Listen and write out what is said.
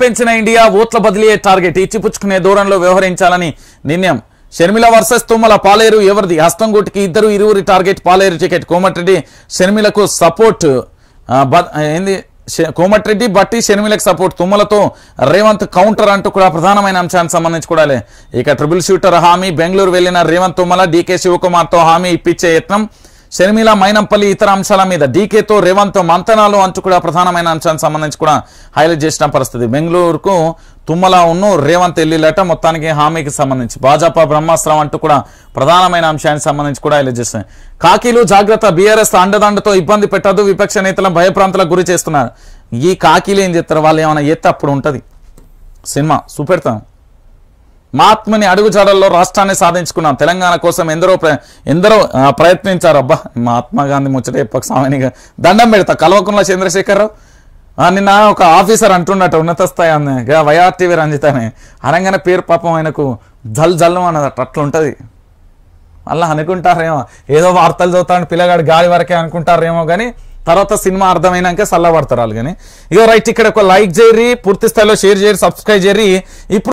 పెంచిన ఇండియా ఓట్ల బదిలీయే టార్గెట్ ఇచ్చిపుచ్చుకునే దూరంలో వ్యవహరించాలని నిర్ణయం షర్మిల వర్సెస్ తుమ్మల పాలేరు ఎవరిది హస్తంగూటికి ఇద్దరు ఇరువురి టార్గెట్ పాలేరు టికెట్ కోమటిరెడ్డి షర్మిలకు సపోర్ట్ ఏంది కోమటిరెడ్డి బట్టి షర్మిలకు సపోర్ట్ తుమ్మలతో రేవంత్ కౌంటర్ అంటూ కూడా ప్రధానమైన అంశానికి సంబంధించి కూడా ఇక ట్రిబుల్ షూటర్ హామీ బెంగళూరు వెళ్లిన రేవంత్ తుమ్మల డీకే శివకుమార్తో హామీ ఇప్పించే యత్నం షర్మిల మైనంపల్లి ఇతర అంశాల మీద డీకేతో రేవంత్ మంతనాలు అంటూ కూడా ప్రధానమైన అంశానికి సంబంధించి కూడా హైలైట్ చేసిన పరిస్థితి బెంగళూరుకు తుమ్మల ఉన్ను రేవంత్ ఎల్లిలట మొత్తానికి హామీకి సంబంధించి భాజపా బ్రహ్మాస్త్రం అంటూ కూడా ప్రధానమైన అంశానికి సంబంధించి కూడా హైలైట్ చేస్తున్నాయి కాకీలు జాగ్రత్త బీఆర్ఎస్ అండదండతో ఇబ్బంది పెట్టదు విపక్ష నేతలను భయప్రాంతలకు గురి చేస్తున్నారు ఈ కాకీలు ఏం చెప్తారు వాళ్ళు ఏమైనా ఎత్త అప్పుడు ఉంటుంది సినిమా చూపెడతాం మాత్మని అడుగుజాడల్లో రాష్ట్రాన్ని సాధించుకున్నాం తెలంగాణ కోసం ఎందరో ఎందరో ప్రయత్నించారు అబ్బా మహాత్మా గాంధీ ముచ్చట చెప్పక స్వామిని దండం పెడతా కల్వకుంట్ల చంద్రశేఖరరావు నిన్న ఒక ఆఫీసర్ అంటున్నట్టు ఉన్నత స్థాయి అందిగా వైఆర్టీవీ రంజితనే అనగానే పేరు పాపం ఆయనకు జల్ జల్లం అన్నదట అట్లుంటుంది మళ్ళీ అనుకుంటారేమో ఏదో వార్తలు చదువుతాడు పిల్లగాడు గాలి వరకే అనుకుంటారేమో కానీ తర్వాత సినిమా అర్థమైనాక సల్లబడతారు వాళ్ళు కానీ ఇక రైట్ ఇక్కడ ఒక లైక్ చేయరి పూర్తి స్థాయిలో షేర్ చేయరు సబ్స్క్రైబ్ చేయరి ఇప్పుడు